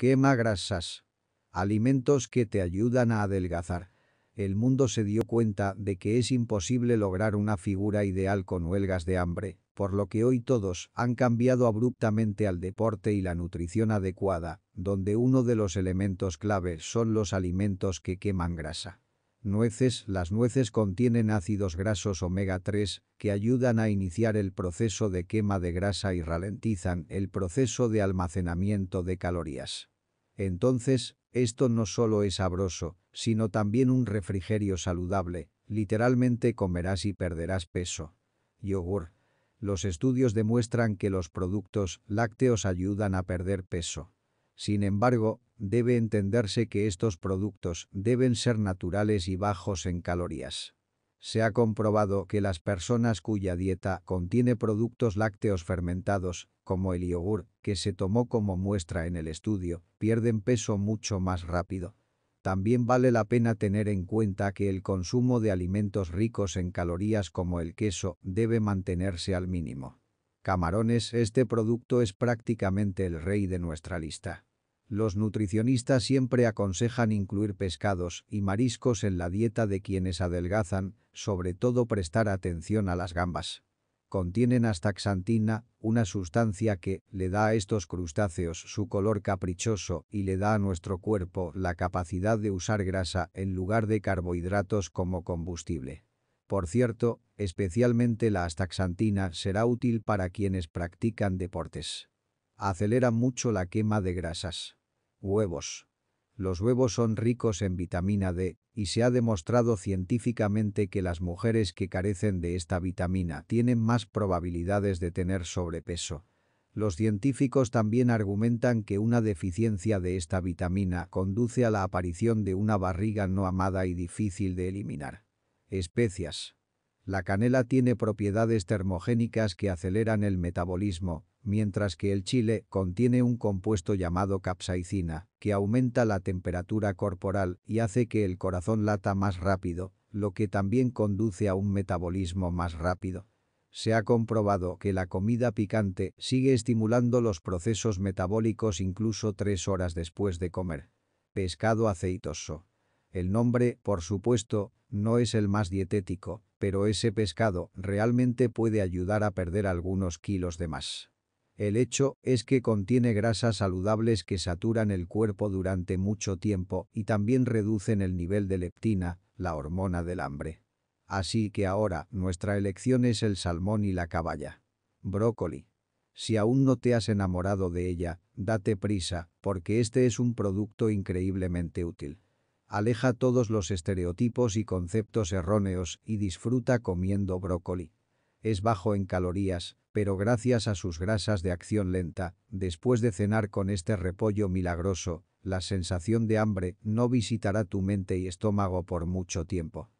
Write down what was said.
Quema grasas. Alimentos que te ayudan a adelgazar. El mundo se dio cuenta de que es imposible lograr una figura ideal con huelgas de hambre, por lo que hoy todos han cambiado abruptamente al deporte y la nutrición adecuada, donde uno de los elementos clave son los alimentos que queman grasa. Nueces. Las nueces contienen ácidos grasos omega 3 que ayudan a iniciar el proceso de quema de grasa y ralentizan el proceso de almacenamiento de calorías. Entonces, esto no solo es sabroso, sino también un refrigerio saludable, literalmente comerás y perderás peso. Yogur. Los estudios demuestran que los productos lácteos ayudan a perder peso. Sin embargo, debe entenderse que estos productos deben ser naturales y bajos en calorías. Se ha comprobado que las personas cuya dieta contiene productos lácteos fermentados como el yogur, que se tomó como muestra en el estudio, pierden peso mucho más rápido. También vale la pena tener en cuenta que el consumo de alimentos ricos en calorías como el queso debe mantenerse al mínimo. Camarones, este producto es prácticamente el rey de nuestra lista. Los nutricionistas siempre aconsejan incluir pescados y mariscos en la dieta de quienes adelgazan, sobre todo prestar atención a las gambas contienen astaxantina, una sustancia que le da a estos crustáceos su color caprichoso y le da a nuestro cuerpo la capacidad de usar grasa en lugar de carbohidratos como combustible. Por cierto, especialmente la astaxantina será útil para quienes practican deportes. Acelera mucho la quema de grasas. Huevos. Los huevos son ricos en vitamina D y se ha demostrado científicamente que las mujeres que carecen de esta vitamina tienen más probabilidades de tener sobrepeso. Los científicos también argumentan que una deficiencia de esta vitamina conduce a la aparición de una barriga no amada y difícil de eliminar. Especias. La canela tiene propiedades termogénicas que aceleran el metabolismo mientras que el chile contiene un compuesto llamado capsaicina, que aumenta la temperatura corporal y hace que el corazón lata más rápido, lo que también conduce a un metabolismo más rápido. Se ha comprobado que la comida picante sigue estimulando los procesos metabólicos incluso tres horas después de comer. Pescado aceitoso. El nombre, por supuesto, no es el más dietético, pero ese pescado realmente puede ayudar a perder algunos kilos de más. El hecho es que contiene grasas saludables que saturan el cuerpo durante mucho tiempo y también reducen el nivel de leptina, la hormona del hambre. Así que ahora nuestra elección es el salmón y la caballa. Brócoli. Si aún no te has enamorado de ella, date prisa, porque este es un producto increíblemente útil. Aleja todos los estereotipos y conceptos erróneos y disfruta comiendo brócoli. Es bajo en calorías, pero gracias a sus grasas de acción lenta, después de cenar con este repollo milagroso, la sensación de hambre no visitará tu mente y estómago por mucho tiempo.